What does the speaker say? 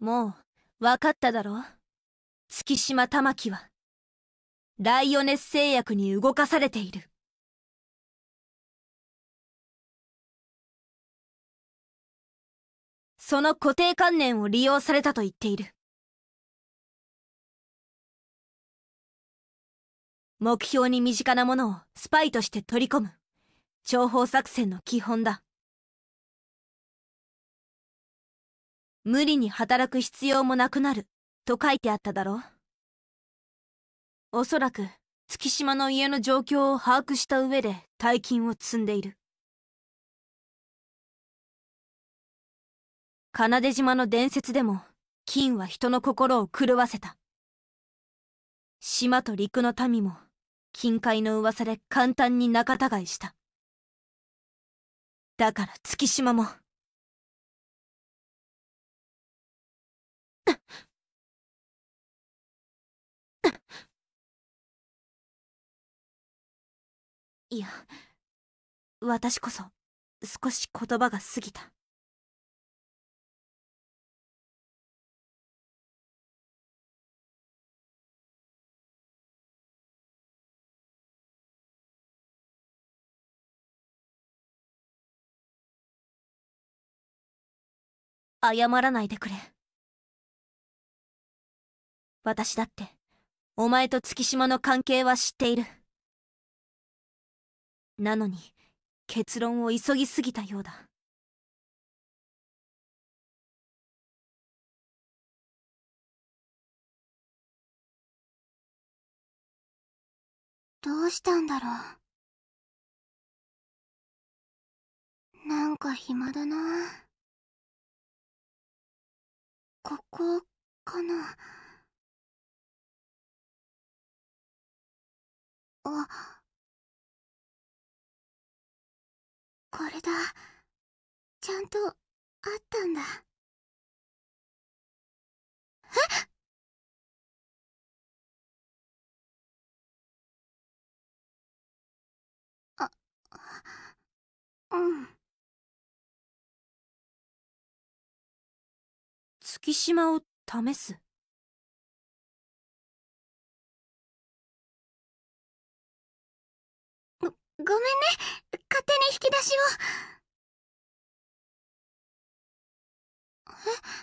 もう、わかっただろ月島玉木は、ライオネス製薬に動かされている。その固定観念を利用されたと言っている。目標に身近なものをスパイとして取り込む、諜報作戦の基本だ。無理に働く必要もなくなると書いてあっただろおそらく月島の家の状況を把握した上で大金を積んでいる奏島の伝説でも金は人の心を狂わせた島と陸の民も金塊の噂で簡単に仲違いしただから月島もいや私こそ少し言葉が過ぎた謝らないでくれ私だってお前と月島の関係は知っているなのに結論を急ぎすぎたようだどうしたんだろうなんか暇だなここかなあこれだちゃんとあったんだえっあうん月島を試すごごめんね勝手に引き出しを。え